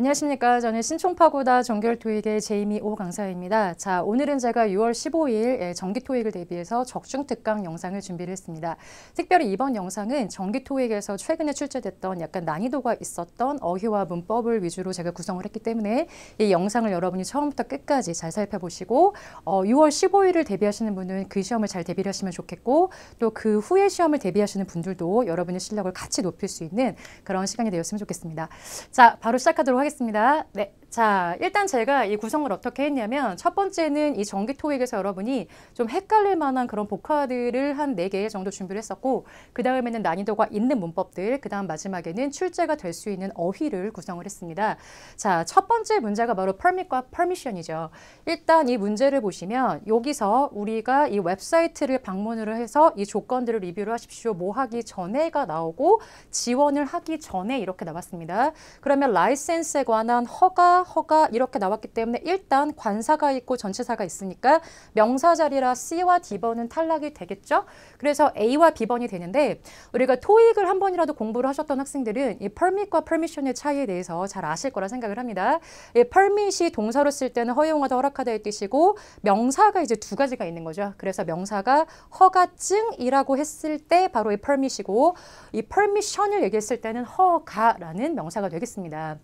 안녕하십니까. 저는 신총파고다 정결토익의 제이미 오 강사입니다. 자, 오늘은 제가 6월 15일 예, 정기토익을 대비해서 적중특강 영상을 준비를 했습니다. 특별히 이번 영상은 정기토익에서 최근에 출제됐던 약간 난이도가 있었던 어휘와 문법을 위주로 제가 구성을 했기 때문에 이 영상을 여러분이 처음부터 끝까지 잘 살펴보시고 어, 6월 15일을 대비하시는 분은 그 시험을 잘 대비를 하시면 좋겠고 또 그 후에 시험을 대비하시는 분들도 여러분의 실력을 같이 높일 수 있는 그런 시간이 되었으면 좋겠습니다. 자, 바로 시작하도록 하겠습니다. 하겠습니다. 네. 자, 일단 제가 이 구성을 어떻게 했냐면 첫 번째는 이 정기 토익에서 여러분이 좀 헷갈릴 만한 그런 복화들을 한 네 개 정도 준비를 했었고 그 다음에는 난이도가 있는 문법들, 그 다음 마지막에는 출제가 될 수 있는 어휘를 구성을 했습니다. 자, 첫 번째 문제가 바로 permit과 permission이죠. 일단 이 문제를 보시면 여기서 우리가 이 웹사이트를 방문을 해서 이 조건들을 리뷰를 하십시오. 뭐 하기 전에가 나오고 지원을 하기 전에 이렇게 나왔습니다. 그러면 라이센스에 관한 허가 허가 이렇게 나왔기 때문에 일단 관사가 있고 전치사가 있으니까 명사 자리라 C와 D번은 탈락이 되겠죠. 그래서 A와 B번이 되는데 우리가 토익을 한 번이라도 공부를 하셨던 학생들은 이 permit과 permission의 차이에 대해서 잘 아실 거라 생각을 합니다. 이 permit이 동사로 쓸 때는 허용하다 허락하다의 뜻이고 명사가 이제 두 가지가 있는 거죠. 그래서 명사가 허가증이라고 했을 때 바로 이 permit이고 이 permission을 얘기했을 때는 허가라는 명사가 되겠습니다.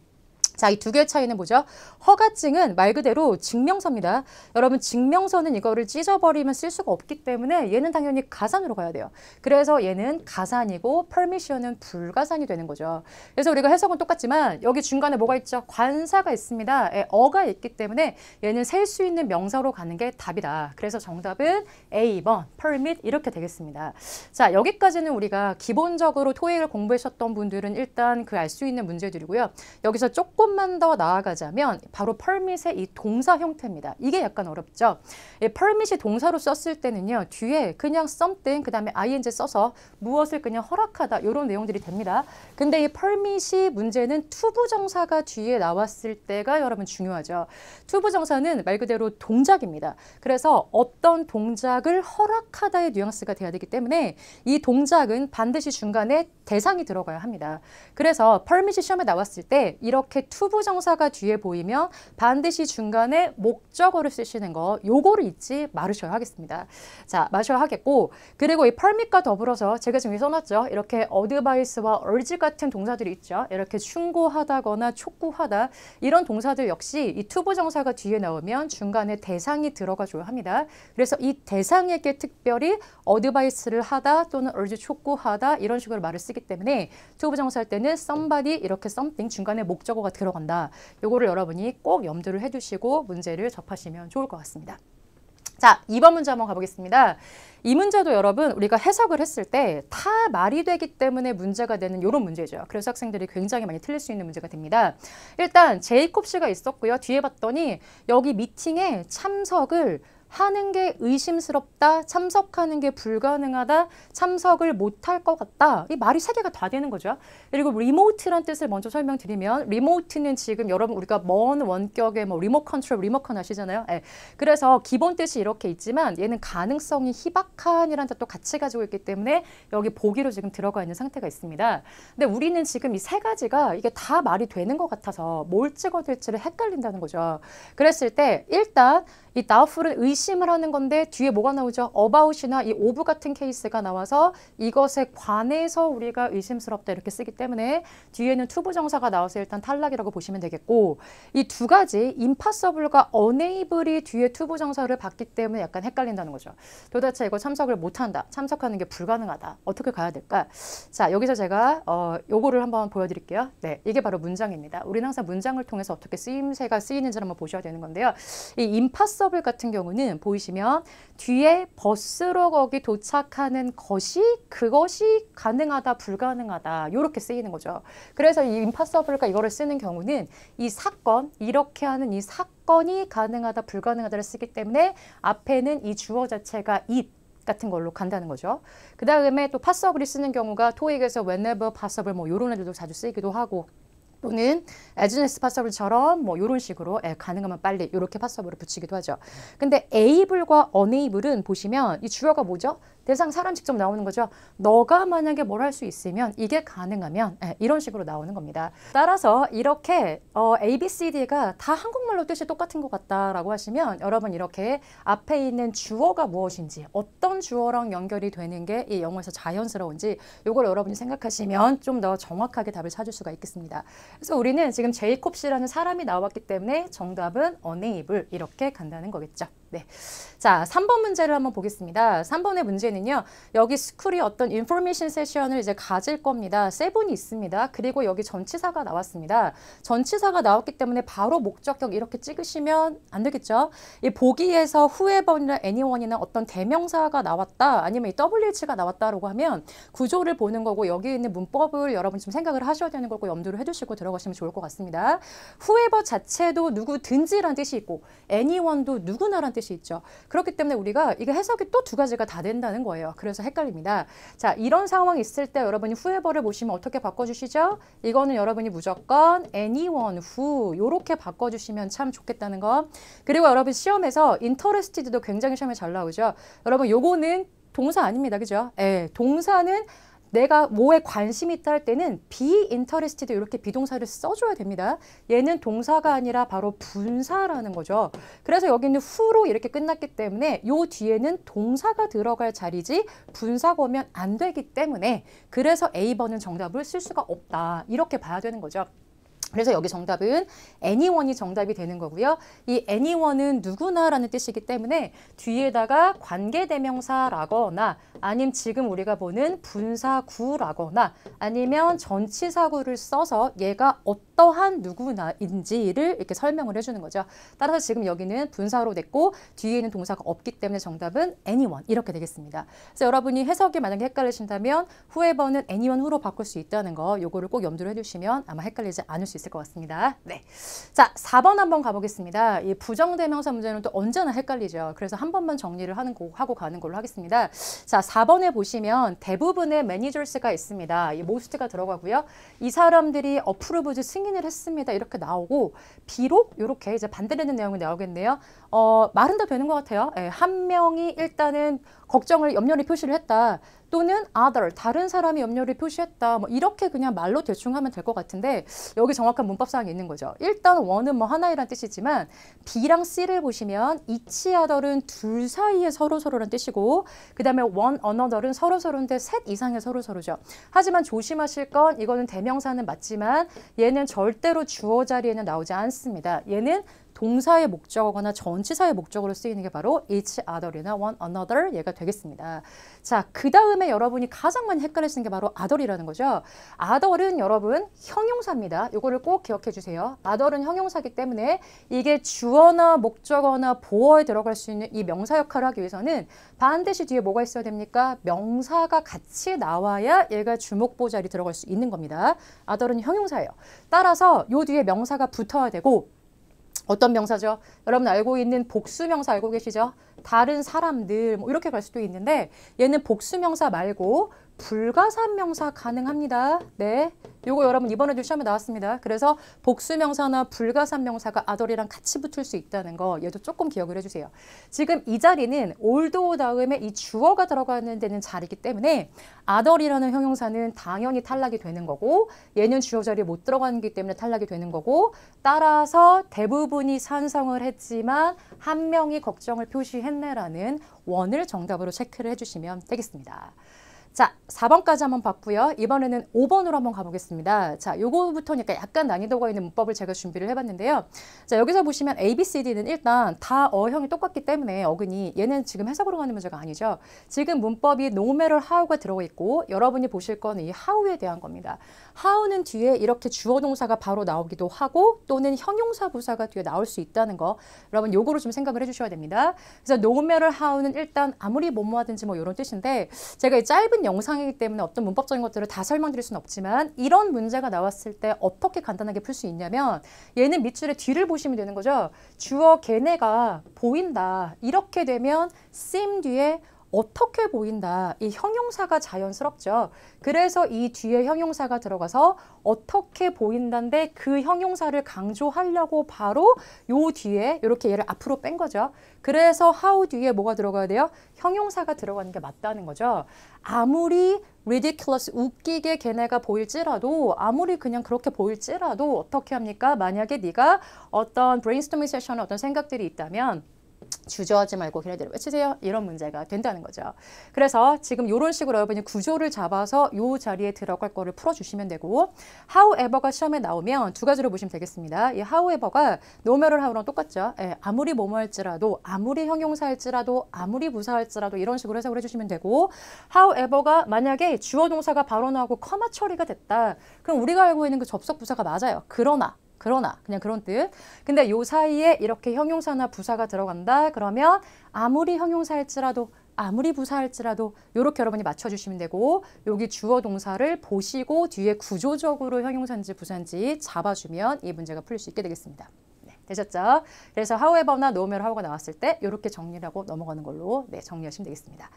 자, 이 두 개의 차이는 뭐죠? 허가증은 말 그대로 증명서입니다. 여러분 증명서는 이거를 찢어버리면 쓸 수가 없기 때문에 얘는 당연히 가산으로 가야 돼요. 그래서 얘는 가산이고 퍼미션은 불가산이 되는 거죠. 그래서 우리가 해석은 똑같지만 여기 중간에 뭐가 있죠? 관사가 있습니다. 에, 어가 있기 때문에 얘는 셀 수 있는 명사로 가는 게 답이다. 그래서 정답은 A번 permit 이렇게 되겠습니다. 자, 여기까지는 우리가 기본적으로 토익을 공부하셨던 분들은 일단 그 알 수 있는 문제들이고요. 여기서 조금 조금만 더 나아가자면 바로 permit의 이 동사 형태입니다. 이게 약간 어렵죠. 예, permit이 동사로 썼을 때는요. 뒤에 그냥 something 그다음에 ing 써서 무엇을 그냥 허락하다 이런 내용들이 됩니다. 근데 이 permit이 문제는 투부정사가 뒤에 나왔을 때가 여러분 중요하죠. 투부정사는 말 그대로 동작입니다. 그래서 어떤 동작을 허락하다의 뉘앙스가 돼야 되기 때문에 이 동작은 반드시 중간에 대상이 들어가야 합니다. 그래서 permit이 시험에 나왔을 때 이렇게 투부 정사가 뒤에 보이면 반드시 중간에 목적어를 쓰시는 거 요거를 잊지 마르셔야 하겠습니다. 자, 마셔야 하겠고 그리고 이 permit과 더불어서 제가 지금 써놨죠. 이렇게 어드바이스와 urge 같은 동사들이 있죠. 이렇게 충고하다거나 촉구하다 이런 동사들 역시 이 투부 정사가 뒤에 나오면 중간에 대상이 들어가줘야 합니다. 그래서 이 대상에게 특별히 어드바이스를 하다 또는 urge 촉구하다 이런 식으로 말을 쓰기 때문에 투부 정사할 때는 somebody 이렇게 something 중간에 목적어가 들어 가 들어간다. 요거를 여러분이 꼭 염두를 해두시고 문제를 접하시면 좋을 것 같습니다. 자, 2번 문제 한번 가보겠습니다. 이 문제도 여러분 우리가 해석을 했을 때 다 말이 되기 때문에 문제가 되는 이런 문제죠. 그래서 학생들이 굉장히 많이 틀릴 수 있는 문제가 됩니다. 일단 제이콥 씨가 있었고요. 뒤에 봤더니 여기 미팅에 참석을 하는 게 의심스럽다, 참석하는 게 불가능하다, 참석을 못할 것 같다. 이 말이 세 개가 다 되는 거죠. 그리고 리모트란 뜻을 먼저 설명드리면 리모트는 지금 여러분 우리가 먼 원격의 뭐 리모트 컨트롤, 리모컨 아시잖아요. 예. 그래서 기본 뜻이 이렇게 있지만 얘는 가능성이 희박한이라는 뜻도 같이 가지고 있기 때문에 여기 보기로 지금 들어가 있는 상태가 있습니다. 근데 우리는 지금 이 세 가지가 이게 다 말이 되는 것 같아서 뭘 찍어야 지를 헷갈린다는 거죠. 그랬을 때 일단 이다우풀은의 의심을 하는 건데 뒤에 뭐가 나오죠? 어바웃이나 이 오브 같은 케이스가 나와서 이것에 관해서 우리가 의심스럽다 이렇게 쓰기 때문에 뒤에는 투부 정사가 나와서 일단 탈락이라고 보시면 되겠고 이 두 가지 임파서블과 어네이블이 뒤에 투부 정사를 받기 때문에 약간 헷갈린다는 거죠. 도대체 이거 참석을 못한다. 참석하는 게 불가능하다. 어떻게 가야 될까? 자 여기서 제가 어, 요거를 한번 보여드릴게요. 네, 이게 바로 문장입니다. 우리는 항상 문장을 통해서 어떻게 쓰임새가 쓰이는지 한번 보셔야 되는 건데요. 이 임파서블 같은 경우는 보면 보이시면 뒤에 버스로 거기 도착하는 것이 그것이 가능하다 불가능하다 이렇게 쓰이는 거죠. 그래서 이 임파서블과 이거를 쓰는 경우는 이 사건 이렇게 하는 이 사건이 가능하다 불가능하다를 쓰기 때문에 앞에는 이 주어 자체가 it 같은 걸로 간다는 거죠. 그 다음에 또 파서블이 쓰는 경우가 토익에서 whenever possible 뭐 이런 애들도 자주 쓰이기도 하고 또는 as soon as possible처럼 뭐 이런 식으로 예, 가능하면 빨리 이렇게 possible을 붙이기도 하죠. 근데 able과 unable은 보시면 이 주어가 뭐죠? 대상 사람 직접 나오는 거죠. 너가 만약에 뭘 할 수 있으면 이게 가능하면 네, 이런 식으로 나오는 겁니다. 따라서 이렇게 어, A, B, C, D가 다 한국말로 뜻이 똑같은 것 같다라고 하시면 여러분 이렇게 앞에 있는 주어가 무엇인지 어떤 주어랑 연결이 되는 게 이 영어에서 자연스러운지 이걸 여러분이 생각하시면 좀 더 정확하게 답을 찾을 수가 있겠습니다. 그래서 우리는 지금 제이콥 씨라는 사람이 나왔기 때문에 정답은 unable 이렇게 간다는 거겠죠. 네. 자, 3번 문제를 한번 보겠습니다. 3번의 문제는요. 여기 스쿨이 어떤 인포메이션 세션을 이제 가질 겁니다. 세븐이 있습니다. 그리고 여기 전치사가 나왔습니다. 전치사가 나왔기 때문에 바로 목적격 이렇게 찍으시면 안 되겠죠. 이 보기에서 후에번이나 애니원이나 어떤 대명사가 나왔다 아니면 이 WH가 나왔다라고 하면 구조를 보는 거고 여기 있는 문법을 여러분 좀 생각을 하셔야 되는 거고 염두를 해주시고 들어가시면 좋을 것 같습니다. 후에버 자체도 누구든지란 뜻이 있고 애니원도 누구나란 뜻이 있죠. 그렇기 때문에 우리가 이게 해석이 또 두 가지가 다 된다는 거예요. 그래서 헷갈립니다. 자, 이런 상황이 있을 때 여러분이 후에버를 보시면 어떻게 바꿔주시죠? 이거는 여러분이 무조건 anyone who 이렇게 바꿔주시면 참 좋겠다는 거. 그리고 여러분 시험에서 interested도 굉장히 시험에 잘 나오죠. 여러분 요거는 동사 아닙니다. 그죠? 예, 동사는 내가 뭐에 관심 있다 할 때는 be interested 이렇게 비동사를 써줘야 됩니다. 얘는 동사가 아니라 바로 분사라는 거죠. 그래서 여기는 후로 이렇게 끝났기 때문에 요 뒤에는 동사가 들어갈 자리지 분사거면 안 되기 때문에 그래서 A번은 정답을 쓸 수가 없다. 이렇게 봐야 되는 거죠. 그래서 여기 정답은 anyone이 정답이 되는 거고요. 이 anyone은 누구나라는 뜻이기 때문에 뒤에다가 관계대명사라거나 아님 지금 우리가 보는 분사구라거나 아니면 전치사구를 써서 얘가 어떠한 누구나인지를 이렇게 설명을 해주는 거죠. 따라서 지금 여기는 분사로 됐고 뒤에는 동사가 없기 때문에 정답은 anyone 이렇게 되겠습니다. 그래서 여러분이 해석이 만약에 헷갈리신다면 후에 o 는 anyone w 로 바꿀 수 있다는 거 요거를 꼭염두를해주시면 아마 헷갈리지 않을 수있습니다 있을 것 같습니다. 네. 자, 4번 한번 가보겠습니다. 이 부정대명사 문제는 또 언제나 헷갈리죠. 그래서 한 번만 정리를 하는 거, 하고 가는 걸로 하겠습니다. 자, 4번에 보시면 대부분의 매니저스가 있습니다. 이 모스트가 들어가고요. 이 사람들이 어프로브즈 승인을 했습니다. 이렇게 나오고 비록 이렇게 이제 반대되는 내용이 나오겠네요. 어, 말은 다 되는 것 같아요. 예, 한 명이 일단은 걱정을 염려를 표시를 했다. 또는 other, 다른 사람이 염려를 표시했다. 뭐 이렇게 그냥 말로 대충 하면 될 것 같은데 여기 정확한 문법사항이 있는 거죠. 일단 원은 뭐 하나이란 뜻이지만 B랑 C를 보시면 each other은 둘 사이에 서로서로란 뜻이고 그 다음에 one another은 서로서로인데 셋 이상의 서로서로죠. 하지만 조심하실 건 이거는 대명사는 맞지만 얘는 절대로 주어 자리에는 나오지 않습니다. 얘는 동사의 목적어거나 전치사의 목적으로 쓰이는 게 바로 each other이나 one another 얘가 되겠습니다. 자, 그 다음에 여러분이 가장 많이 헷갈리시는 게 바로 other이라는 거죠. other은 여러분 형용사입니다. 이거를 꼭 기억해 주세요. other은 형용사기 때문에 이게 주어나 목적어나 보어에 들어갈 수 있는 이 명사 역할을 하기 위해서는 반드시 뒤에 뭐가 있어야 됩니까? 명사가 같이 나와야 얘가 주목보자리 들어갈 수 있는 겁니다. other은 형용사예요. 따라서 요 뒤에 명사가 붙어야 되고 어떤 명사죠? 여러분 알고 있는 복수명사 알고 계시죠? 다른 사람들 뭐 이렇게 갈 수도 있는데 얘는 복수명사 말고 불가산명사 가능합니다. 네, 요거 여러분 이번에도 시험에 나왔습니다. 그래서 복수명사나 불가산명사가 아들이랑 같이 붙을 수 있다는 거 얘도 조금 기억을 해주세요. 지금 이 자리는 올도 다음에 이 주어가 들어가는 데는 자리이기 때문에 아들이라는 형용사는 당연히 탈락이 되는 거고 얘는 주어 자리에 못 들어가기 는 때문에 탈락이 되는 거고 따라서 대부분이 산성을 했지만 한 명이 걱정을 표시했네라는 원을 정답으로 체크를 해주시면 되겠습니다. 자, 4번까지 한번 봤고요. 이번에는 5번으로 한번 가보겠습니다. 자, 요거부터니까 약간 난이도가 있는 문법을 제가 준비를 해봤는데요. 자, 여기서 보시면 A, B, C, D는 일단 다 어형이 똑같기 때문에 어근이 얘는 지금 해석으로 가는 문제가 아니죠. 지금 문법이 no matter how가 들어가 있고 여러분이 보실 거는 이 how에 대한 겁니다. how는 뒤에 이렇게 주어 동사가 바로 나오기도 하고 또는 형용사 부사가 뒤에 나올 수 있다는 거 여러분 요거로좀 생각을 해주셔야 됩니다. 그래서 no matter how는 일단 아무리 뭐뭐 하든지 뭐 이런 뜻인데 제가 이 짧은 영상이기 때문에 어떤 문법적인 것들을 다 설명드릴 수는 없지만 이런 문제가 나왔을 때 어떻게 간단하게 풀 수 있냐면 얘는 밑줄의 뒤를 보시면 되는 거죠. 주어 걔네가 보인다. 이렇게 되면 sim 뒤에 어떻게 보인다. 이 형용사가 자연스럽죠. 그래서 이 뒤에 형용사가 들어가서 어떻게 보인다인데 그 형용사를 강조하려고 바로 요 뒤에 이렇게 얘를 앞으로 뺀 거죠. 그래서 how 뒤에 뭐가 들어가야 돼요? 형용사가 들어가는 게 맞다는 거죠. 아무리 ridiculous 웃기게 걔네가 보일지라도 아무리 그냥 그렇게 보일지라도 어떻게 합니까? 만약에 네가 어떤 brainstorming 세션 어떤 생각들이 있다면 주저하지 말고 걔네들 외치세요. 이런 문제가 된다는 거죠. 그래서 지금 이런 식으로 여러분이 구조를 잡아서 이 자리에 들어갈 거를 풀어주시면 되고 however가 시험에 나오면 두 가지로 보시면 되겠습니다. 이 however가 노멸을 하우랑 똑같죠. 예, 아무리 뭐뭐 할지라도 아무리 형용사일지라도 아무리 부사할지라도 이런 식으로 해석을 해주시면 되고 however가 만약에 주어 동사가 바로 나오고 커마 처리가 됐다. 그럼 우리가 알고 있는 그 접속 부사가 맞아요. 그러나 그러나 그냥 그런 뜻. 근데 요 사이에 이렇게 형용사나 부사가 들어간다. 그러면 아무리 형용사일지라도 아무리 부사일지라도요렇게 여러분이 맞춰주시면 되고 여기 주어 동사를 보시고 뒤에 구조적으로 형용사인지 부사인지 잡아주면 이 문제가 풀릴 수 있게 되겠습니다. 되셨죠? 그래서 however나 no면 하 o 가 나왔을 때 이렇게 정리하고 넘어가는 걸로 네, 정리하시면 되겠습니다.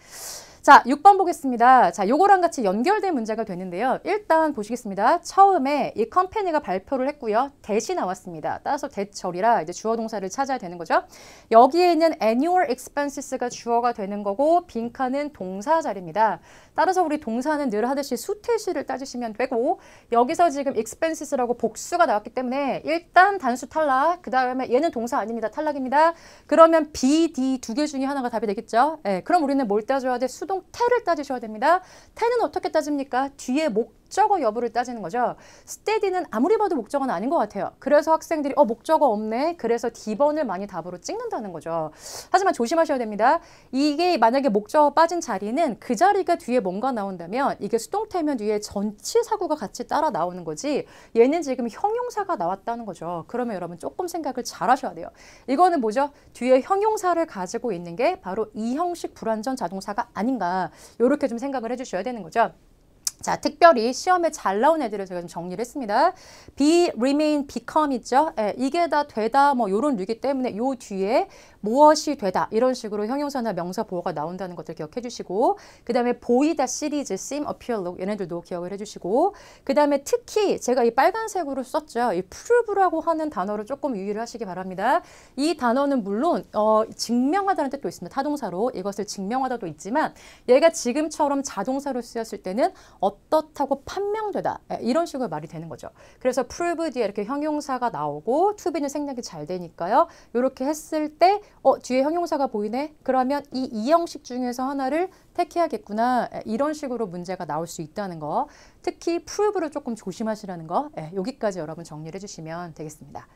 자, 6번 보겠습니다. 자, 요거랑 같이 연결된 문제가 되는데요. 일단 보시겠습니다. 처음에 이 컴퍼니가 발표를 했고요. 대시 나왔습니다. 따라서 대절이라 이제 주어 동사를 찾아야 되는 거죠. 여기에 있는 annual expenses가 주어가 되는 거고 빈칸은 동사 자리입니다. 따라서 우리 동사는 늘 하듯이 수태시를 따지시면 되고 여기서 지금 expenses라고 복수가 나왔기 때문에 일단 단수 탈락, 그다음 다음에 얘는 동사 아닙니다. 탈락입니다. 그러면 B, D 두 개 중에 하나가 답이 되겠죠. 예, 그럼 우리는 뭘 따져야 돼? 수동 태를 따지셔야 됩니다. 태는 어떻게 따집니까? 뒤에 목 목적어 여부를 따지는 거죠. 스테디는 아무리 봐도 목적어는 아닌 것 같아요. 그래서 학생들이 어 목적어 없네. 그래서 D번을 많이 답으로 찍는다는 거죠. 하지만 조심하셔야 됩니다. 이게 만약에 목적어 빠진 자리는 그 자리가 뒤에 뭔가 나온다면 이게 수동태면 뒤에 전치사구가 같이 따라 나오는 거지 얘는 지금 형용사가 나왔다는 거죠. 그러면 여러분 조금 생각을 잘 하셔야 돼요. 이거는 뭐죠? 뒤에 형용사를 가지고 있는 게 바로 이형식 불완전 자동사가 아닌가 이렇게 좀 생각을 해주셔야 되는 거죠. 자, 특별히 시험에 잘 나온 애들을 제가 좀 정리를 했습니다. be, remain, become이죠. 예, 이게 다 되다 뭐 요런 류기 때문에 요 뒤에 무엇이 되다 이런 식으로 형용사나 명사 보호가 나온다는 것들 기억해 주시고 그 다음에 보이다 시리즈, seem, appear, look 얘네들도 기억을 해주시고 그 다음에 특히 제가 이 빨간색으로 썼죠. 이 prove라고 하는 단어를 조금 유의를 하시기 바랍니다. 이 단어는 물론 어, 증명하다는 뜻도 있습니다. 타동사로 이것을 증명하다도 있지만 얘가 지금처럼 자동사로 쓰였을 때는 어떻다고 판명되다 예, 이런 식으로 말이 되는 거죠. 그래서 prove 뒤에 이렇게 형용사가 나오고 to be는 생략이 잘 되니까요. 이렇게 했을 때 어, 뒤에 형용사가 보이네? 그러면 이 이형식 중에서 하나를 택해야겠구나. 이런 식으로 문제가 나올 수 있다는 거. 특히 풀 r 를 조금 조심하시라는 거. 예, 여기까지 여러분 정리를 해주시면 되겠습니다.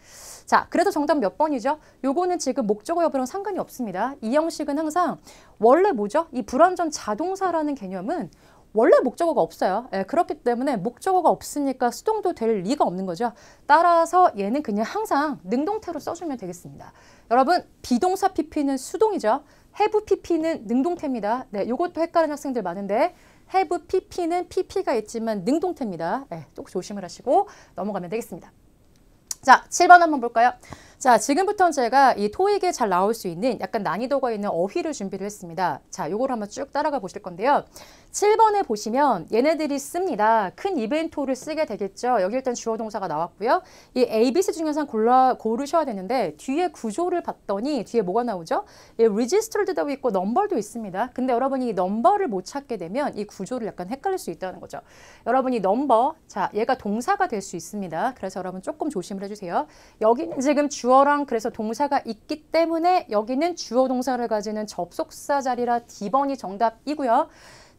자, 그래도 정답 몇 번이죠? 요거는 지금 목적어 여부랑 상관이 없습니다. 이형식은 항상 원래 뭐죠? 이 불완전 자동사라는 개념은 원래 목적어가 없어요. 예, 그렇기 때문에 목적어가 없으니까 수동도 될 리가 없는 거죠. 따라서 얘는 그냥 항상 능동태로 써주면 되겠습니다. 여러분 비동사 pp는 수동이죠. have pp는 능동태입니다. 네, 이것도 헷갈리는 학생들 많은데 have pp는 pp가 있지만 능동태입니다. 예, 네, 조금 조심을 하시고 넘어가면 되겠습니다. 자, 7번 한번 볼까요? 자, 지금부터는 제가 이 토익에 잘 나올 수 있는 약간 난이도가 있는 어휘를 준비를 했습니다. 자, 요걸 한번 쭉 따라가 보실 건데요. 7번에 보시면 얘네들이 씁니다. 큰이벤트를 쓰게 되겠죠. 여기 일단 주어 동사가 나왔고요. 이 A, B, C 중에서 골라 고르셔야 되는데 뒤에 구조를 봤더니 뒤에 뭐가 나오죠? 예, registred도 있고 넘버도 있습니다. 근데 여러분이 이 넘버를 못 찾게 되면 이 구조를 약간 헷갈릴 수 있다는 거죠. 여러분이 넘버, 자 얘가 동사가 될 수 있습니다. 그래서 여러분 조금 조심을 해주세요. 여기는 지금 주어랑 그래서 동사가 있기 때문에 여기는 주어 동사를 가지는 접속사 자리라 D번이 정답이고요.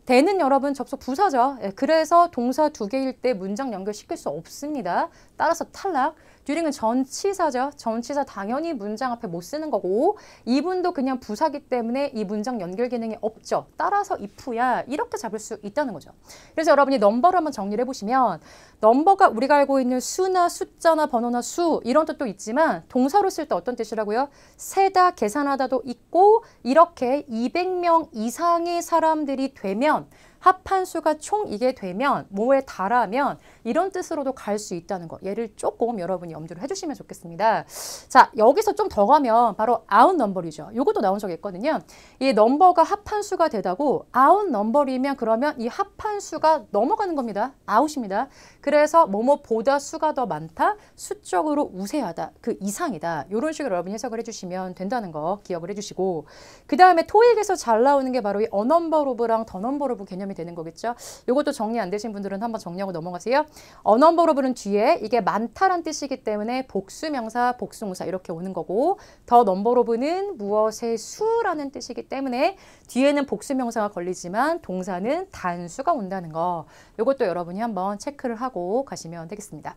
대는 여러분 접속 부사죠. 예, 그래서 동사 두 개일 때 문장 연결시킬 수 없습니다. 따라서 탈락. 듀링은 전치사죠. 전치사 당연히 문장 앞에 못 쓰는 거고 이분도 그냥 부사기 때문에 이 문장 연결 기능이 없죠. 따라서 if야 이렇게 잡을 수 있다는 거죠. 그래서 여러분이 넘버를 한번 정리를 해보시면 넘버가 우리가 알고 있는 수나 숫자나 번호나 수 이런 뜻도 있지만 동사로 쓸 때 어떤 뜻이라고요? 세다, 계산하다도 있고 이렇게 200명 이상의 사람들이 되면 합판수가총 이게 되면 뭐에 달하면 이런 뜻으로도 갈 수 있다는 거 얘를 조금 여러분이 염두를 해주시면 좋겠습니다. 자 여기서 좀 더 가면 바로 아웃 넘버리죠. 이것도 나온 적이 있거든요. 이 넘버가 합판수가 되다고 아웃 넘버리면 그러면 이합판수가 넘어가는 겁니다. 아웃입니다. 그래서 뭐뭐보다 수가 더 많다. 수적으로 우세하다. 그 이상이다. 이런 식으로 여러분이 해석을 해주시면 된다는 거 기억을 해주시고 그 다음에 토익에서 잘 나오는 게 바로 이 어넘버로브랑 더넘버로브 개념이 도움이 되는 거겠죠. 이것도 정리 안 되신 분들은 한번 정리하고 넘어가세요. 어넘버러블은 뒤에 이게 많다란 뜻이기 때문에 복수명사, 복수무사 이렇게 오는 거고 더 넘버러블은 무엇의 수라는 뜻이기 때문에 뒤에는 복수명사가 걸리지만 동사는 단수가 온다는 거. 이것도 여러분이 한번 체크를 하고 가시면 되겠습니다.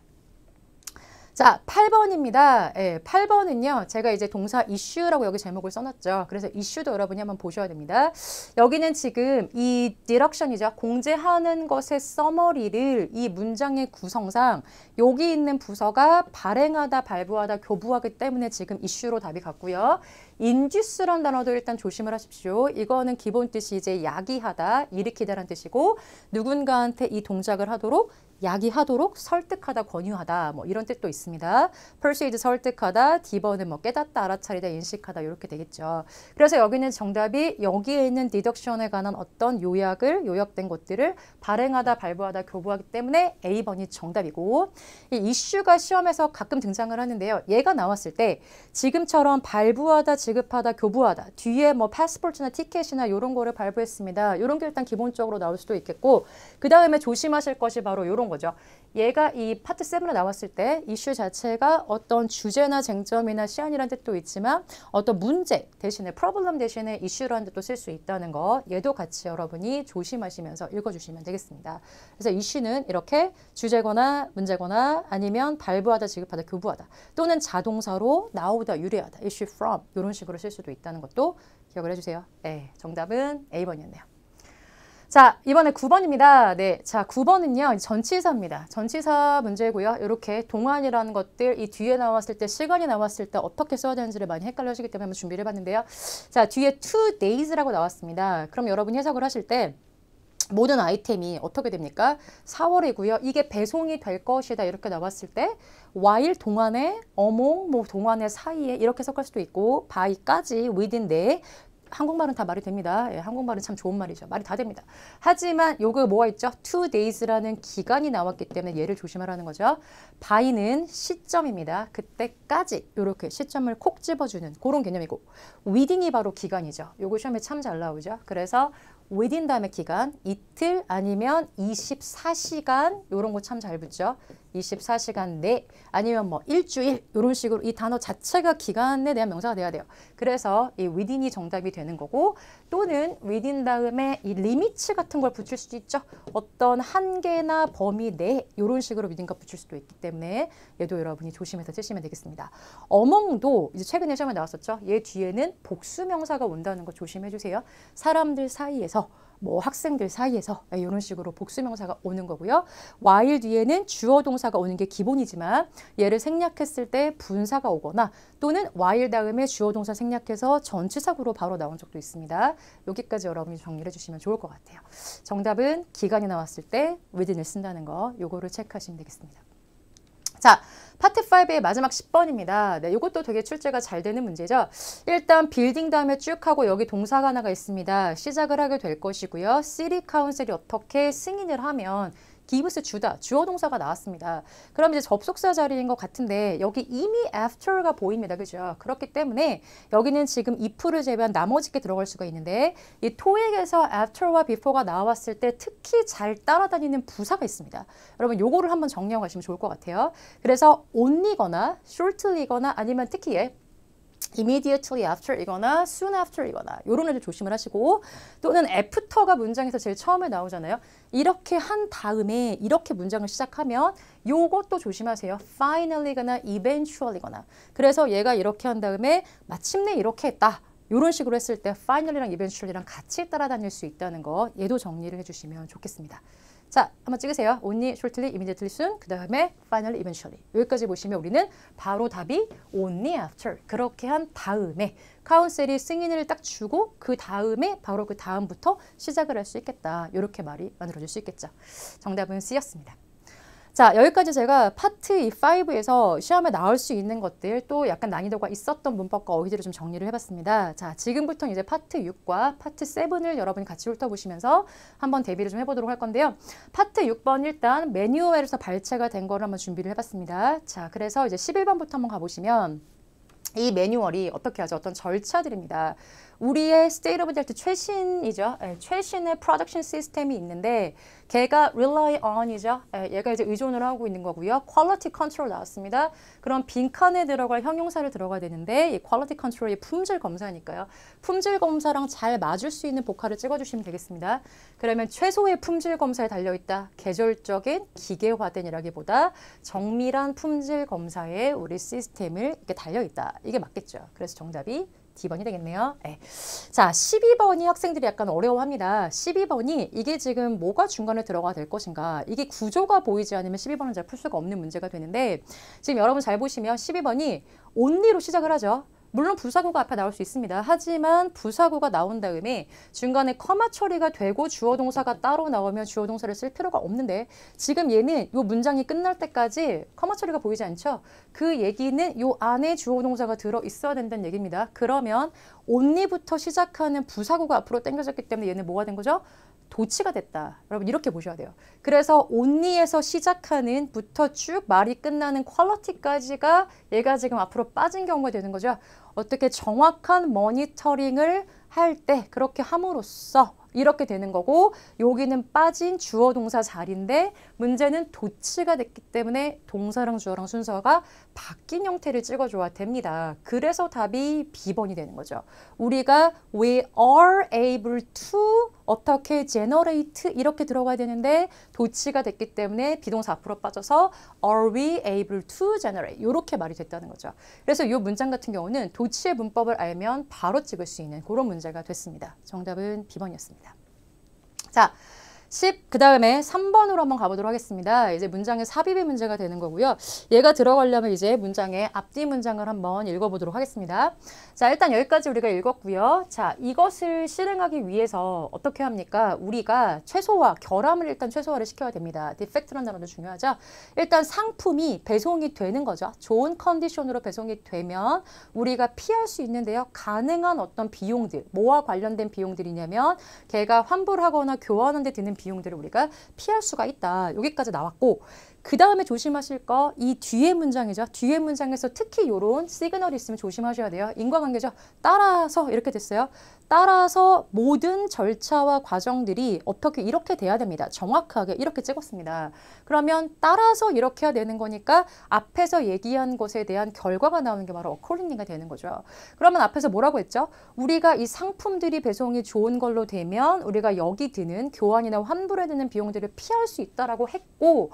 자, 8번입니다. 예, 8번은요. 제가 이제 동사 이슈라고 여기 제목을 써놨죠. 그래서 이슈도 여러분이 한번 보셔야 됩니다. 여기는 지금 이디 e 션이죠 공제하는 것의 써머리를 이 문장의 구성상 여기 있는 부서가 발행하다, 발부하다, 교부하기 때문에 지금 이슈로 답이 갔고요. 인지수란 단어도 일단 조심을 하십시오. 이거는 기본 뜻이 이제 야기하다, 일으키다는 뜻이고 누군가한테 이 동작을 하도록 야기하도록 설득하다, 권유하다 뭐 이런 뜻도 있습니다. p 시드 설득하다, 디버는 뭐 깨닫다, 알아차리다, 인식하다 이렇게 되겠죠. 그래서 여기는 정답이 여기에 있는 디덕션에 관한 어떤 요약을 요약된 것들을 발행하다, 발부하다, 교부하기 때문에 A번이 정답이고 이 이슈가 시험에서 가끔 등장을 하는데요. 얘가 나왔을 때 지금처럼 발부하다, 지급하다, 교부하다 뒤에 뭐 패스포트나 티켓이나 이런 거를 발부했습니다. 이런 게 일단 기본적으로 나올 수도 있겠고 그 다음에 조심하실 것이 바로 이런 거죠. 얘가 이 파트 7으로 나왔을 때 이슈 자체가 어떤 주제나 쟁점이나 시안이라는 뜻도 있지만 어떤 문제 대신에 프로블럼 대신에 이슈라는 뜻도 쓸 수 있다는 거 얘도 같이 여러분이 조심하시면서 읽어주시면 되겠습니다. 그래서 이슈는 이렇게 주제거나 문제거나 아니면 발부하다 지급하다 교부하다 또는 자동사로 나오다 유리하다 이슈 from 이런 식으로 쓸 수도 있다는 것도 기억을 해주세요. 네, 정답은 A번이었네요. 자, 이번에 9번입니다. 네. 자, 9번은요. 전치사입니다. 전치사 문제고요. 이렇게 동안이라는 것들 이 뒤에 나왔을 때 시간이 나왔을 때 어떻게 써야 되는지를 많이 헷갈려 하시기 때문에 한번 준비를 해 봤는데요. 자, 뒤에 two days라고 나왔습니다. 그럼 여러분 해석을 하실 때 모든 아이템이 어떻게 됩니까? 4월이고요. 이게 배송이 될 것이다 이렇게 나왔을 때 while 동안에 어몽 뭐동안에 사이에 이렇게 해석할 수도 있고 by까지 within 내 한국말은 다 말이 됩니다. 예, 한국말은 참 좋은 말이죠. 말이 다 됩니다. 하지만 요거 뭐가 있죠? two days라는 기간이 나왔기 때문에 얘를 조심하라는 거죠. by는 시점입니다. 그때까지 이렇게 시점을 콕 집어주는 그런 개념이고 within이 바로 기간이죠. 요거 시험에 참 잘 나오죠. 그래서 within 다음에 기간 이틀 아니면 24시간 요런 거 참 잘 붙죠. 24시간 내 아니면 뭐 일주일 이런 식으로 이 단어 자체가 기간에 대한 명사가 돼야 돼요. 그래서 이 within이 정답이 되는 거고 또는 within 다음에 이 l i m i t 같은 걸 붙일 수도 있죠. 어떤 한계나 범위 내 이런 식으로 within과 붙일 수도 있기 때문에 얘도 여러분이 조심해서 쓰시면 되겠습니다. 어멍도 이제 최근에 시험에 나왔었죠. 얘 뒤에는 복수명사가 온다는 거 조심해 주세요. 사람들 사이에서 뭐 학생들 사이에서 이런 식으로 복수명사가 오는 거고요. while 뒤에는 주어 동사가 오는 게 기본이지만 얘를 생략했을 때 분사가 오거나 또는 while 다음에 주어 동사 생략해서 전치사구로 바로 나온 적도 있습니다. 여기까지 여러분이 정리해 를 주시면 좋을 것 같아요. 정답은 기간이 나왔을 때 within을 쓴다는 거 요거를 체크하시면 되겠습니다. 자, 파트 5의 마지막 10번입니다. 네, 이것도 되게 출제가 잘 되는 문제죠. 일단 빌딩 다음에 쭉 하고 여기 동사가 하나가 있습니다. 시작을 하게 될 것이고요. 시리 카운슬이 어떻게 승인을 하면 기브스 주다, 주어 동사가 나왔습니다. 그럼 이제 접속사 자리인 것 같은데 여기 이미 after가 보입니다. 그죠? 그렇기 때문에 여기는 지금 if를 제외한 나머지 게 들어갈 수가 있는데 이 토익에서 after와 before가 나왔을 때 특히 잘 따라다니는 부사가 있습니다. 여러분 요거를 한번 정리하고 가시면 좋을 것 같아요. 그래서 only거나 shortly거나 아니면 특히 예, immediately after 이거나 soon after 이거나 요런 애들 조심을 하시고 또는 after가 문장에서 제일 처음에 나오잖아요. 이렇게 한 다음에 이렇게 문장을 시작하면 요것도 조심하세요. finally거나 eventually거나 그래서 얘가 이렇게 한 다음에 마침내 이렇게 했다. 요런 식으로 했을 때 finally랑 eventually랑 같이 따라다닐 수 있다는 거 얘도 정리를 해주시면 좋겠습니다. 자, 한번 찍으세요. only, shortly, immediately soon, 그 다음에 finally, eventually. 여기까지 보시면 우리는 바로 답이 only after. 그렇게 한 다음에 카운셀이 승인을 딱 주고 그 다음에 바로 그 다음부터 시작을 할 수 있겠다. 이렇게 말이 만들어질 수 있겠죠. 정답은 C였습니다. 자 여기까지 제가 파트 이 5에서 시험에 나올 수 있는 것들 또 약간 난이도가 있었던 문법과 어휘들을 좀 정리를 해봤습니다. 자 지금부터 이제 파트 6과 파트 7을 여러분이 같이 훑어보시면서 한번 대비를 좀 해보도록 할 건데요. 파트 6번 일단 매뉴얼에서 발췌가 된 거를 한번 준비를 해봤습니다. 자 그래서 이제 11번부터 한번 가보시면 이 매뉴얼이 어떻게 하죠? 어떤 절차들입니다. 우리의 스테이트 오브 델트 최신이죠. 예, 최신의 프로덕션 시스템이 있는데 걔가 rely on이죠. 예, 얘가 이제 의존을 하고 있는 거고요. quality control 나왔습니다. 그럼 빈칸에 들어갈 형용사를 들어가야 되는데 이 quality control이 품질 검사니까요. 품질 검사랑 잘 맞을 수 있는 복화를 찍어주시면 되겠습니다. 그러면 최소의 품질 검사에 달려있다. 계절적인 기계화된이라기보다 정밀한 품질 검사에 우리 시스템을 이렇게 달려있다. 이게 맞겠죠. 그래서 정답이 D번이 되겠네요. 네. 자, 12번이 학생들이 약간 어려워합니다. 12번이 이게 지금 뭐가 중간에 들어가 야될 것인가 이게 구조가 보이지 않으면 12번은 잘 풀 수가 없는 문제가 되는데 지금 여러분 잘 보시면 12번이 온리로 시작을 하죠. 물론 부사고가 앞에 나올 수 있습니다. 하지만 부사고가 나온 다음에 중간에 커마 처리가 되고 주어 동사가 따로 나오면 주어 동사를 쓸 필요가 없는데 지금 얘는 이 문장이 끝날 때까지 커마 처리가 보이지 않죠? 그 얘기는 요 안에 주어 동사가 들어 있어야 된다는 얘기입니다. 그러면 only부터 시작하는 부사고가 앞으로 땡겨졌기 때문에 얘는 뭐가 된 거죠? 도치가 됐다. 여러분 이렇게 보셔야 돼요. 그래서 온니에서 시작하는 부터 쭉 말이 끝나는 퀄러티까지가 얘가 지금 앞으로 빠진 경우가 되는 거죠. 어떻게 정확한 모니터링을할 때 그렇게 함으로써 이렇게 되는 거고 여기는 빠진 주어 동사 자리인데 문제는 도치가 됐기 때문에 동사랑 주어랑 순서가 바뀐 형태를 찍어줘야 됩니다. 그래서 답이 B번이 되는 거죠. 우리가 we are able to 어떻게 generate 이렇게 들어가야 되는데 도치가 됐기 때문에 비동사 앞으로 빠져서 are we able to generate 이렇게 말이 됐다는 거죠. 그래서 이 문장 같은 경우는 도치의 문법을 알면 바로 찍을 수 있는 그런 문제가 됐습니다. 정답은 B번이었습니다. 자, 10, 그 다음에 3번으로 한번 가보도록 하겠습니다. 이제 문장의 삽입이 문제가 되는 거고요. 얘가 들어가려면 이제 문장의 앞뒤 문장을 한번 읽어보도록 하겠습니다. 자, 일단 여기까지 우리가 읽었고요. 자, 이것을 실행하기 위해서 어떻게 합니까? 우리가 최소화, 결함을 일단 최소화를 시켜야 됩니다. 디펙트라는 단어도 중요하죠. 일단 상품이 배송이 되는 거죠. 좋은 컨디션으로 배송이 되면 우리가 피할 수 있는데요. 가능한 어떤 비용들, 뭐와 관련된 비용들이냐면 걔가 환불하거나 교환하는 데 드는 비용들을 우리가 피할 수가 있다. 여기까지 나왔고 그 다음에 조심하실 거 이 뒤에 문장이죠. 뒤에 문장에서 특히 요런 시그널이 있으면 조심하셔야 돼요. 인과관계죠. 따라서 이렇게 됐어요. 따라서 모든 절차와 과정들이 어떻게 이렇게 돼야 됩니다. 정확하게 이렇게 찍었습니다. 그러면 따라서 이렇게 해야 되는 거니까 앞에서 얘기한 것에 대한 결과가 나오는 게 바로 어콜링이가 되는 거죠. 그러면 앞에서 뭐라고 했죠? 우리가 이 상품들이 배송이 좋은 걸로 되면 우리가 여기 드는 교환이나 환불해 드는 비용들을 피할 수 있다라고 했고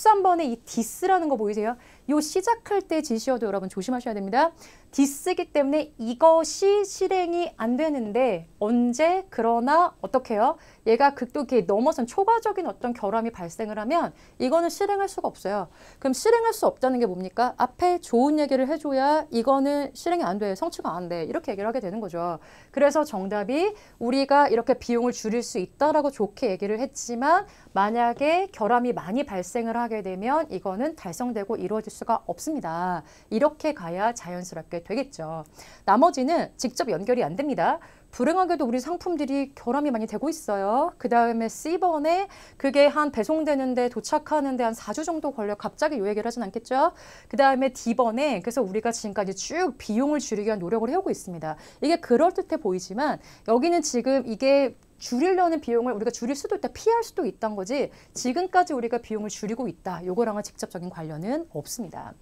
13번에 이 디스라는 거 보이세요? 요 시작할 때 지시어도 여러분 조심하셔야 됩니다. 디스기 때문에 이것이 실행이 안 되는데 언제 그러나 어떻게요? 얘가 극도 기에 넘어선 초과적인 어떤 결함이 발생을 하면 이거는 실행할 수가 없어요. 그럼 실행할 수 없다는 게 뭡니까? 앞에 좋은 얘기를 해줘야 이거는 실행이 안 돼, 성취가 안 돼. 이렇게 얘기를 하게 되는 거죠. 그래서 정답이 우리가 이렇게 비용을 줄일 수 있다라고 좋게 얘기를 했지만 만약에 결함이 많이 발생을 하게 되면 이거는 달성되고 이루어질 바뀔 수가 없습니다. 이렇게 가야 자연스럽게 되겠죠. 나머지는 직접 연결이 안 됩니다. 불행하게도 우리 상품들이 결함이 많이 되고 있어요. 그 다음에 C번에 그게 한 배송되는데 도착하는데 한 4주 정도 걸려 갑자기 요 얘기를 하진 않겠죠. 그 다음에 D번에 그래서 우리가 지금까지 쭉 비용을 줄이기 위한 노력을 해오고 있습니다. 이게 그럴듯해 보이지만 여기는 지금 이게 줄이려는 비용을 우리가 줄일 수도 있다, 피할 수도 있다는 거지 지금까지 우리가 비용을 줄이고 있다. 요거랑은 직접적인 관련은 없습니다.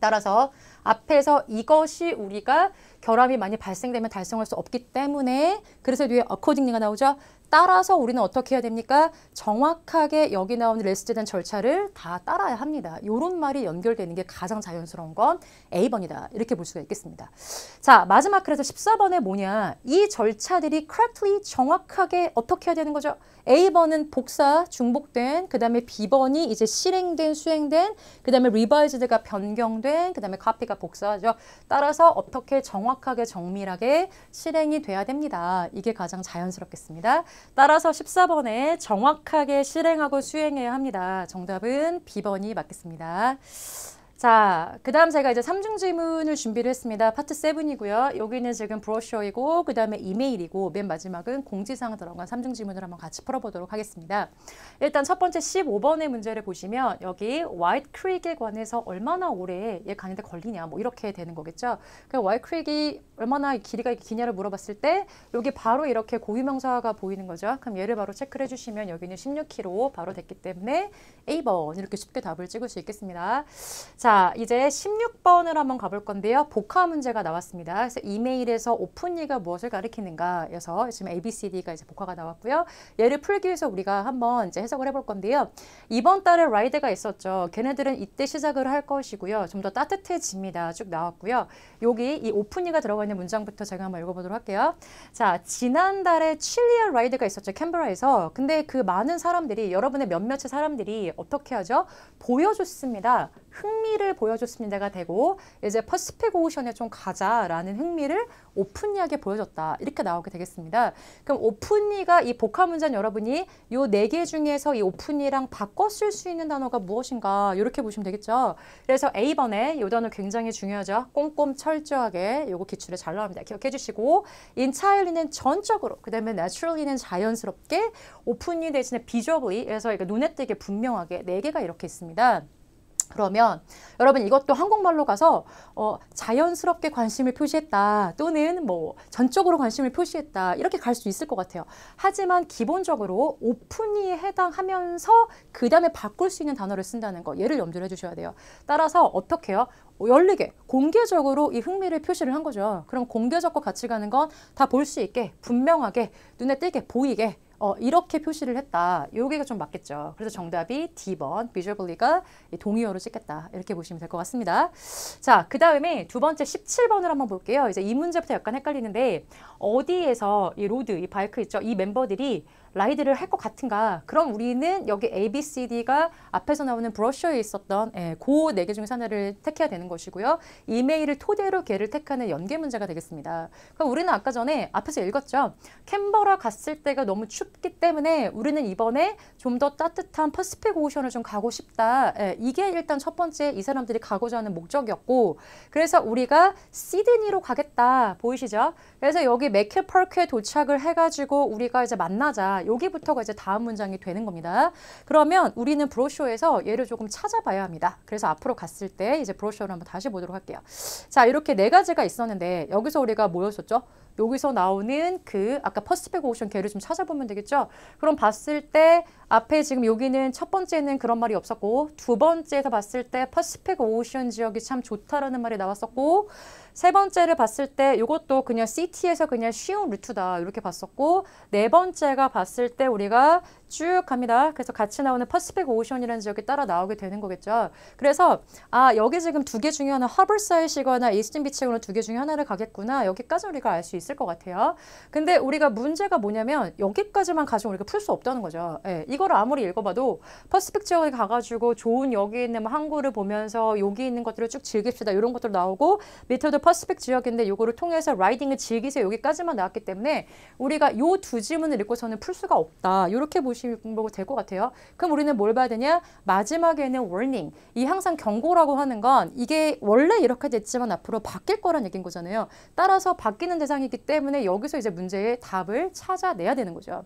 따라서 앞에서 이것이 우리가 결함이 많이 발생되면 달성할 수 없기 때문에 그래서 뒤에 accordingly가 나오죠. 따라서 우리는 어떻게 해야 됩니까? 정확하게 여기 나오는 리스트된 절차를 다 따라야 합니다. 이런 말이 연결되는 게 가장 자연스러운 건 A번이다. 이렇게 볼 수가 있겠습니다. 자, 마지막 그래서 14번에 뭐냐? 이 절차들이 correctly 정확하게 어떻게 해야 되는 거죠? A번은 복사, 중복된, 그 다음에 B번이 이제 실행된, 수행된, 그 다음에 리바이즈드가 변경된, 그 다음에 카피가 복사죠. 따라서 어떻게 정확하게 정밀하게 실행이 돼야 됩니다. 이게 가장 자연스럽겠습니다. 따라서 14번에 정확하게 실행하고 수행해야 합니다. 정답은 B번이 맞겠습니다. 자, 그 다음 제가 이제 삼중 지문을 준비를 했습니다. 파트 세븐이고요 여기는 지금 브로셔이고, 그 다음에 이메일이고, 맨 마지막은 공지사항 들어간 삼중 지문을 한번 같이 풀어보도록 하겠습니다. 일단 첫 번째 15번의 문제를 보시면 여기 와이트 크릭에 관해서 얼마나 오래 얘 가는데 걸리냐, 뭐 이렇게 되는 거겠죠. 그러니까 와이트 크릭이 얼마나 길이가 기냐를 물어봤을 때 여기 바로 이렇게 고유명사가 보이는 거죠. 그럼 얘를 바로 체크를 해주시면 여기는 16km 바로 됐기 때문에 A번 이렇게 쉽게 답을 찍을 수 있겠습니다. 자, 자, 이제 16번을 한번 가볼 건데요. 복화 문제가 나왔습니다. 그래서 이메일에서 오픈이가 무엇을 가리키는가 여서 지금 ABCD가 이제 복화가 나왔고요. 얘를 풀기 위해서 우리가 한번 이제 해석을 해 볼 건데요. 이번 달에 라이드가 있었죠. 걔네들은 이때 시작을 할 것이고요. 좀 더 따뜻해집니다. 쭉 나왔고요. 여기 이 오픈이가 들어가 있는 문장부터 제가 한번 읽어보도록 할게요. 자, 지난달에 칠리얼 라이드가 있었죠. 캔버라에서. 근데 그 많은 사람들이, 여러분의 몇몇의 사람들이 어떻게 하죠? 보여줬습니다. 흥미 흥를 보여줬습니다가 되고 이제 퍼시픽 오션에 좀 가자라는 흥미를 오픈리하게 보여줬다. 이렇게 나오게 되겠습니다. 그럼 오픈리가 이 복합 문장 여러분이 요 네 개 중에서 이 오픈리랑 바꿔 쓸수 있는 단어가 무엇인가 이렇게 보시면 되겠죠. 그래서 A번에 요 단어 굉장히 중요하죠. 꼼꼼 철저하게 요거 기출에 잘 나옵니다. 기억해 주시고 entirely는 전적으로 그다음에 naturally는 자연스럽게 오픈리 대신에 비주얼이 그래서 그러니 눈에 띄게 분명하게 네 개가 이렇게 있습니다. 그러면 여러분 이것도 한국말로 가서 어, 자연스럽게 관심을 표시했다 또는 뭐 전적으로 관심을 표시했다 이렇게 갈 수 있을 것 같아요. 하지만 기본적으로 오픈이에 해당하면서 그 다음에 바꿀 수 있는 단어를 쓴다는 거 얘를 염두를 해주셔야 돼요. 따라서 어떻게 해요? 열리게 공개적으로 이 흥미를 표시를 한 거죠. 그럼 공개적과 같이 가는 건 다 볼 수 있게 분명하게 눈에 띄게 보이게 어, 이렇게 표시를 했다. 요게 좀 맞겠죠. 그래서 정답이 D번 비주얼블리가 동의어로 찍겠다. 이렇게 보시면 될 것 같습니다. 자, 그 다음에 두 번째 17번을 한번 볼게요. 이제 이 문제부터 약간 헷갈리는데 어디에서 이 로드, 이 바이크 있죠. 이 멤버들이 라이드를 할 것 같은가? 그럼 우리는 여기 A, B, C, D가 앞에서 나오는 브러쉬에 있었던 예, 고네 개중에 하나를 택해야 되는 것이고요. 이메일을 토대로 개를 택하는 연계 문제가 되겠습니다. 그럼 우리는 아까 전에 앞에서 읽었죠. 캔버라 갔을 때가 너무 춥 춥기 때문에 우리는 이번에 좀 더 따뜻한 퍼시픽 오션을 좀 가고 싶다. 예, 이게 일단 첫 번째 이 사람들이 가고자 하는 목적이었고 그래서 우리가 시드니로 가겠다. 보이시죠? 그래서 여기 맥켈퍼크에 도착을 해가지고 우리가 이제 만나자. 여기부터가 이제 다음 문장이 되는 겁니다. 그러면 우리는 브로쇼에서 얘를 조금 찾아봐야 합니다. 그래서 앞으로 갔을 때 이제 브로쇼를 한번 다시 보도록 할게요. 자 이렇게 네 가지가 있었는데 여기서 우리가 뭐였었죠? 여기서 나오는 그 아까 퍼스트백 오션 개를 좀 찾아보면 되겠죠. 그럼 봤을 때 앞에 지금 여기는 첫 번째는 그런 말이 없었고 두 번째에서 봤을 때퍼스백 오션 지역이 참 좋다라는 말이 나왔었고 세 번째를 봤을 때 이것도 그냥 CT에서 그냥 쉬운 루트다 이렇게 봤었고 네 번째가 봤을 때 우리가 쭉 갑니다. 그래서 같이 나오는 퍼시픽 오션이라는 지역에 따라 나오게 되는 거겠죠. 그래서 아 여기 지금 두 개 중에 하나 하버사이시거나 이스틴 비치거나 두개 중에 하나를 가겠구나 여기까지 우리가 알 수 있을 것 같아요. 근데 우리가 문제가 뭐냐면 여기까지만 가지고 우리가 풀 수 없다는 거죠. 예, 이걸 아무리 읽어봐도 퍼시픽 지역에 가가지고 좋은 여기 있는 뭐 항구를 보면서 여기 있는 것들을 쭉 즐깁시다 이런 것들 나오고 밑에도 퍼 커스펙 지역인데 요거를 통해서 라이딩을 즐기세요. 여기까지만 나왔기 때문에 우리가 요두 지문을 읽고서는 풀 수가 없다. 이렇게 보시면 될 것 같아요. 그럼 우리는 뭘 봐야 되냐? 마지막에는 warning. 이 항상 경고라고 하는 건 이게 원래 이렇게 됐지만 앞으로 바뀔 거란 얘기인 거잖아요. 따라서 바뀌는 대상이기 때문에 여기서 이제 문제의 답을 찾아내야 되는 거죠.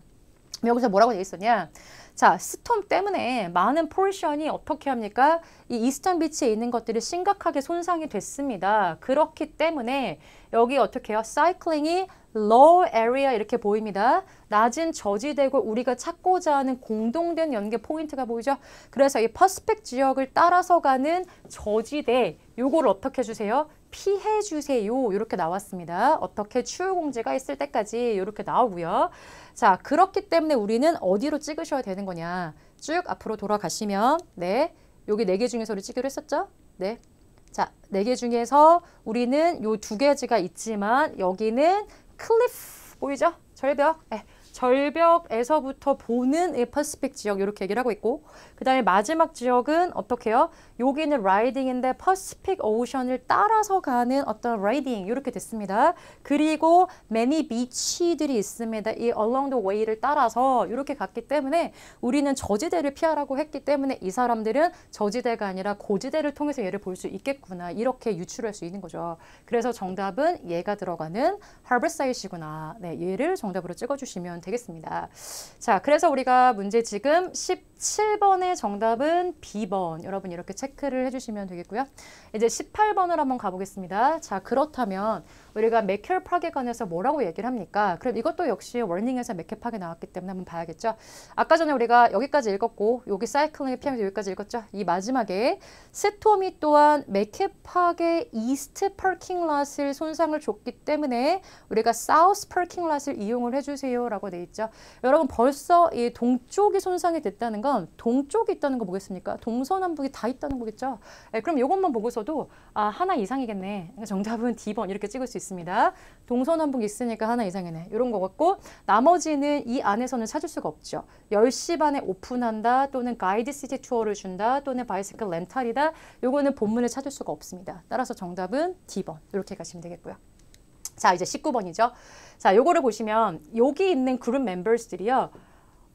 여기서 뭐라고 돼 있었냐? 자, 스톰 때문에 많은 포르션이 어떻게 합니까? 이 이스턴 비치에 있는 것들이 심각하게 손상이 됐습니다. 그렇기 때문에 여기 어떻게 해요? 사이클링이 low area 이렇게 보입니다. 낮은 저지대고 우리가 찾고자 하는 공동된 연계 포인트가 보이죠? 그래서 이 퍼스펙 지역을 따라서 가는 저지대 요거를 어떻게 해 주세요? 피해 주세요. 이렇게 나왔습니다. 어떻게 추후 공지가 있을 때까지 이렇게 나오고요. 자, 그렇기 때문에 우리는 어디로 찍으셔야 되는 거냐? 쭉 앞으로 돌아가시면 네. 여기 네 개 중에서 우리 찍기로 했었죠? 네. 자, 네 개 중에서 우리는 요 두 개지가 있지만 여기는 클리프 보이죠? 절벽. 네, 절벽에서부터 보는 퍼스픽 지역 이렇게 얘기를 하고 있고 그 다음에 마지막 지역은 어떻게요? 여기는 라이딩인데 퍼스픽 오션을 따라서 가는 어떤 라이딩 이렇게 됐습니다. 그리고 many beach들이 있습니다. 이 along the way를 따라서 이렇게 갔기 때문에 우리는 저지대를 피하라고 했기 때문에 이 사람들은 저지대가 아니라 고지대를 통해서 얘를 볼 수 있겠구나 이렇게 유출할수 있는 거죠. 그래서 정답은 얘가 들어가는 harborside이구나. 네, 얘를 정답으로 찍어주시면 되겠습니다. 자, 그래서 우리가 문제 지금 10 7번의 정답은 B번. 여러분 이렇게 체크를 해주시면 되겠고요. 이제 18번을 한번 가보겠습니다. 자, 그렇다면 우리가 맥혈 파괴 관해서 뭐라고 얘기를 합니까? 그럼 이것도 역시 월닝에서 맥혈 파괴 나왔기 때문에 한번 봐야겠죠. 아까 전에 우리가 여기까지 읽었고 여기 사이클링의 피하면서 여기까지 읽었죠. 이 마지막에 스톰미 또한 맥혈 파괴 이스트 퍼킹랏을 손상을 줬기 때문에 우리가 사우스 퍼킹랏을 이용을 해주세요라고 돼 있죠. 여러분 벌써 이 동쪽이 손상이 됐다는 건 그면 동쪽이 있다는 거 보겠습니까? 동서남북이 다 있다는 거겠죠? 네, 그럼 이것만 보고서도 아 하나 이상이겠네. 그러니까 정답은 D번 이렇게 찍을 수 있습니다. 동서남북 이 있으니까 하나 이상이네. 이런 거 같고 나머지는 이 안에서는 찾을 수가 없죠. 10시 반에 오픈한다 또는 가이드 시티 투어를 준다 또는 바이스클 렌탈이다. 이거는 본문을 찾을 수가 없습니다. 따라서 정답은 D번 이렇게 가시면 되겠고요. 자 이제 19번이죠. 자 요거를 보시면 여기 있는 그룹 멤버들이요.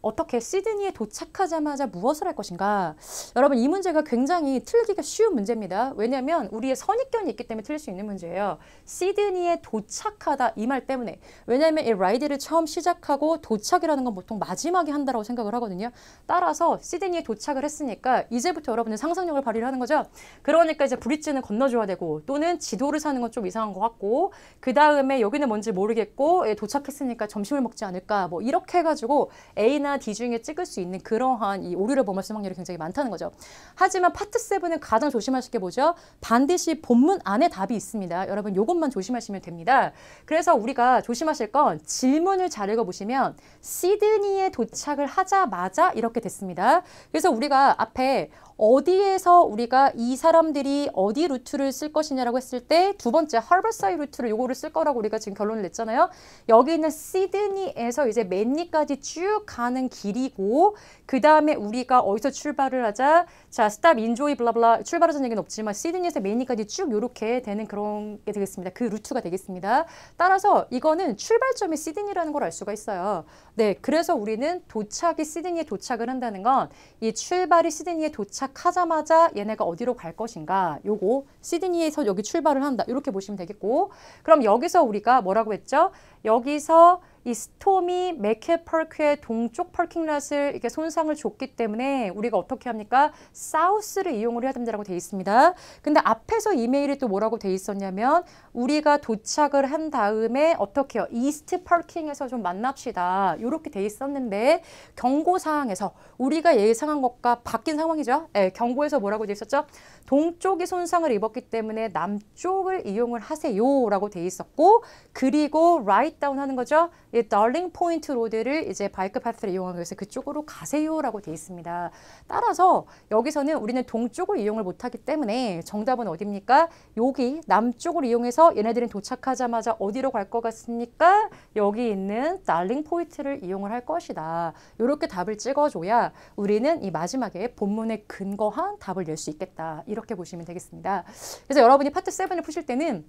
어떻게 시드니에 도착하자마자 무엇을 할 것인가? 여러분 이 문제가 굉장히 틀리기가 쉬운 문제입니다. 왜냐하면 우리의 선입견이 있기 때문에 틀릴 수 있는 문제예요. 시드니에 도착하다 이 말 때문에 왜냐하면 이 라이드를 처음 시작하고 도착이라는 건 보통 마지막에 한다고 생각을 하거든요. 따라서 시드니에 도착을 했으니까 이제부터 여러분의 상상력을 발휘를 하는 거죠. 그러니까 이제 브릿지는 건너줘야 되고 또는 지도를 사는 건 좀 이상한 것 같고 그 다음에 여기는 뭔지 모르겠고 예, 도착했으니까 점심을 먹지 않을까 뭐 이렇게 해가지고 A나 A나 D 중에 찍을 수 있는 그러한 이 오류를 범할수 있 확률이 굉장히 많다는 거죠. 하지만 파트 7은 가장 조심하실 게 뭐죠? 반드시 본문 안에 답이 있습니다. 여러분 이것만 조심하시면 됩니다. 그래서 우리가 조심하실 건 질문을 잘 읽어보시면 시드니에 도착을 하자마자 이렇게 됐습니다. 그래서 우리가 앞에 어디에서 우리가 이 사람들이 어디 루트를 쓸 것이냐라고 했을 때 두 번째 하버사이 루트를 요거를 쓸 거라고 우리가 지금 결론을 냈잖아요. 여기 있는 시드니에서 이제 맨니까지 쭉 가는 길이고 그 다음에 우리가 어디서 출발을 하자 자 스탑 인조이 블라블라 출발하자는 얘기는 없지만 시드니에서 맨니까지 쭉 요렇게 되는 그런 게 되겠습니다. 그 루트가 되겠습니다. 따라서 이거는 출발점이 시드니라는 걸 알 수가 있어요. 네 그래서 우리는 도착이 시드니에 도착을 한다는 건 이 출발이 시드니에 도착 도착하자마자 얘네가 어디로 갈 것인가 요거 시드니에서 여기 출발을 한다 이렇게 보시면 되겠고 그럼 여기서 우리가 뭐라고 했죠? 여기서 이 스톰이 맥해 펄크의 동쪽 펄킹랏을 이렇게 손상을 줬기 때문에 우리가 어떻게 합니까? 사우스를 이용을 해야 된다고 라돼 있습니다. 근데 앞에서 이메일이 또 뭐라고 돼 있었냐면 우리가 도착을 한 다음에 어떻게요? 이스트 펄킹에서 좀 만납시다. 이렇게 돼 있었는데 경고 사항에서 우리가 예상한 것과 바뀐 상황이죠. 네, 경고에서 뭐라고 돼 있었죠? 동쪽이 손상을 입었기 때문에 남쪽을 이용을 하세요라고 돼 있었고 그리고 라이 라이트다운 하는 거죠. 이 달링 포인트 로드를 이제 바이크 파트를 이용하기 위해서 그쪽으로 가세요라고 돼 있습니다. 따라서 여기서는 우리는 동쪽을 이용을 못하기 때문에 정답은 어디입니까? 여기 남쪽을 이용해서 얘네들은 도착하자마자 어디로 갈 것 같습니까? 여기 있는 달링 포인트를 이용을 할 것이다. 이렇게 답을 찍어줘야 우리는 이 마지막에 본문에 근거한 답을 낼 수 있겠다. 이렇게 보시면 되겠습니다. 그래서 여러분이 파트 7을 푸실 때는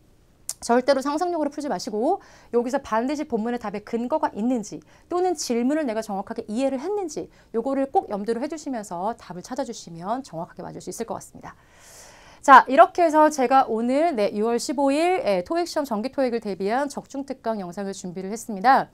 절대로 상상력으로 풀지 마시고 여기서 반드시 본문의 답에 근거가 있는지 또는 질문을 내가 정확하게 이해를 했는지 요거를 꼭 염두로 해주시면서 답을 찾아주시면 정확하게 맞을 수 있을 것 같습니다. 자 이렇게 해서 제가 오늘 네, 6월 15일 예, 토익시험 정기토익을 대비한 적중특강 영상을 준비를 했습니다.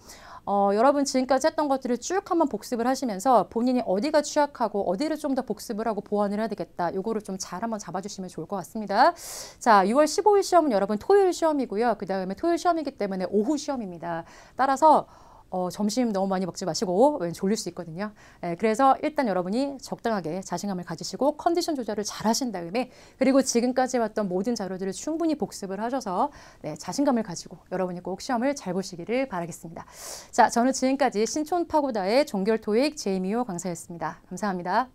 어, 여러분 지금까지 했던 것들을 쭉 한번 복습을 하시면서 본인이 어디가 취약하고 어디를 좀 더 복습을 하고 보완을 해야 되겠다. 요거를 좀 잘 한번 잡아주시면 좋을 것 같습니다. 자, 6월 15일 시험은 여러분 토요일 시험이고요. 그 다음에 토요일 시험이기 때문에 오후 시험입니다. 따라서 어, 점심 너무 많이 먹지 마시고 졸릴 수 있거든요. 네, 그래서 일단 여러분이 적당하게 자신감을 가지시고 컨디션 조절을 잘 하신 다음에 그리고 지금까지 봤던 모든 자료들을 충분히 복습을 하셔서 네, 자신감을 가지고 여러분이 꼭 시험을 잘 보시기를 바라겠습니다. 자, 저는 지금까지 신촌파고다의 종결토익 제이미오 강사였습니다. 감사합니다.